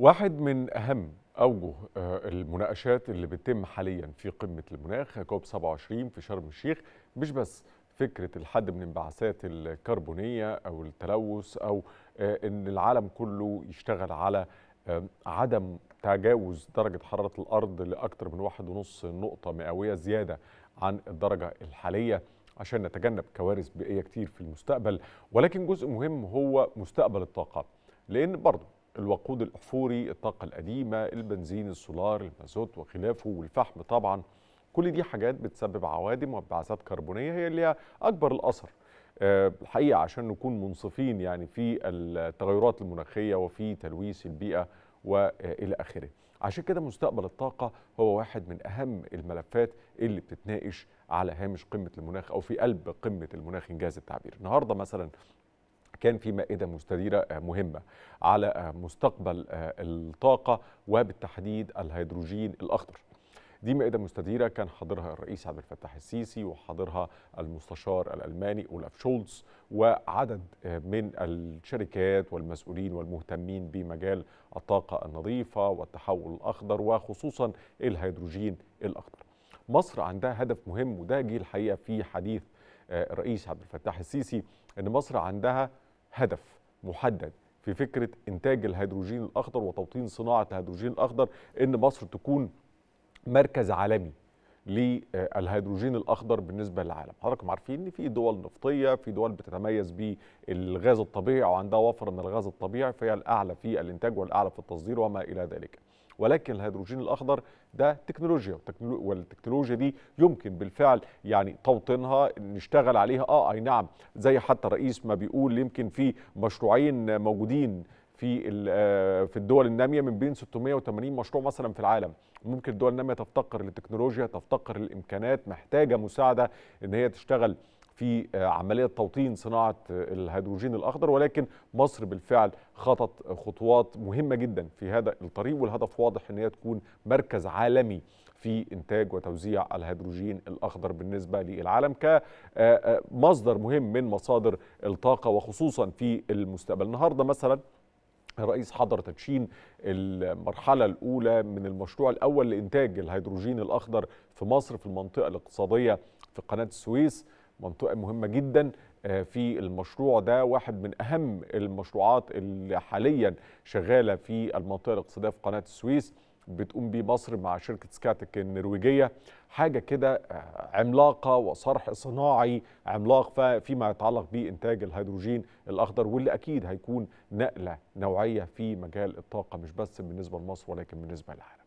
واحد من أهم أوجه آه، المناقشات اللي بتتم حاليا في قمة المناخ كوب 27 في شرم الشيخ مش بس فكرة الحد من انبعاثات الكربونية أو التلوث أو آه، إن العالم كله يشتغل على آه، عدم تجاوز درجة حرارة الأرض لأكثر من واحد ونص نقطة مئوية زيادة عن الدرجة الحالية عشان نتجنب كوارث بيئية كتير في المستقبل ولكن جزء مهم هو مستقبل الطاقة لأن برضه الوقود الاحفوري الطاقه القديمه البنزين السولار المازوت وخلافه والفحم طبعا كل دي حاجات بتسبب عوادم وانبعاثات كربونيه هي اللي هي اكبر الاثر الحقيقه آه، عشان نكون منصفين يعني في التغيرات المناخيه وفي تلويث البيئه والى اخره. عشان كده مستقبل الطاقه هو واحد من اهم الملفات اللي بتتناقش على هامش قمه المناخ او في قلب قمه المناخ انجاز التعبير. النهارده مثلا كان في مائده مستديره آه، مهمه على آه، مستقبل آه، الطاقه وبالتحديد الهيدروجين الاخضر. دي مائده مستديره كان حاضرها الرئيس عبد الفتاح السيسي وحاضرها المستشار الالماني اولاف شولتز وعدد من الشركات والمسؤولين والمهتمين بمجال الطاقه النظيفه والتحول الاخضر وخصوصا الهيدروجين الاخضر. مصر عندها هدف مهم وده جه الحقيقه في حديث الرئيس عبد الفتاح السيسي ان مصر عندها هدف محدد في فكره انتاج الهيدروجين الاخضر وتوطين صناعه الهيدروجين الاخضر ان مصر تكون مركز عالمي للهيدروجين الاخضر بالنسبه للعالم حضراتكم عارفين ان في دول نفطيه في دول بتتميز بالغاز الطبيعي او عندها وفر من الغاز الطبيعي فهي الاعلى في الانتاج والاعلى في التصدير وما الى ذلك ولكن الهيدروجين الاخضر ده تكنولوجيا والتكنولوجيا دي يمكن بالفعل يعني توطينها نشتغل عليها اه اي نعم زي حتى الرئيس ما بيقول يمكن في مشروعين موجودين في آه، في الدول الناميه من بين 680 مشروع مثلا في العالم ممكن الدول الناميه تفتقر للتكنولوجيا تفتقر للامكانات محتاجه مساعده ان هي تشتغل في آه، عملية توطين صناعة آه، الهيدروجين الأخضر ولكن مصر بالفعل خطت خطوات مهمة جدا في هذا الطريق والهدف واضح أن هي تكون مركز عالمي في إنتاج وتوزيع الهيدروجين الأخضر بالنسبة للعالم كمصدر مهم من مصادر الطاقة وخصوصا في المستقبل النهاردة مثلا رئيس حضر تدشين المرحلة الأولى من المشروع الأول لإنتاج الهيدروجين الأخضر في مصر في المنطقة الاقتصادية في قناة السويس منطقة مهمة جدا آه، في المشروع ده واحد من أهم المشروعات اللي حاليا شغالة في المنطقة الاقتصادية في قناة السويس بتقوم بيه مصر مع شركه سكاتك النرويجيه حاجه كده آه، عملاقه وصرح صناعي عملاق فيما يتعلق بانتاج الهيدروجين الاخضر واللي اكيد هيكون نقله نوعيه في مجال الطاقه مش بس بالنسبه لمصر ولكن بالنسبه للعالم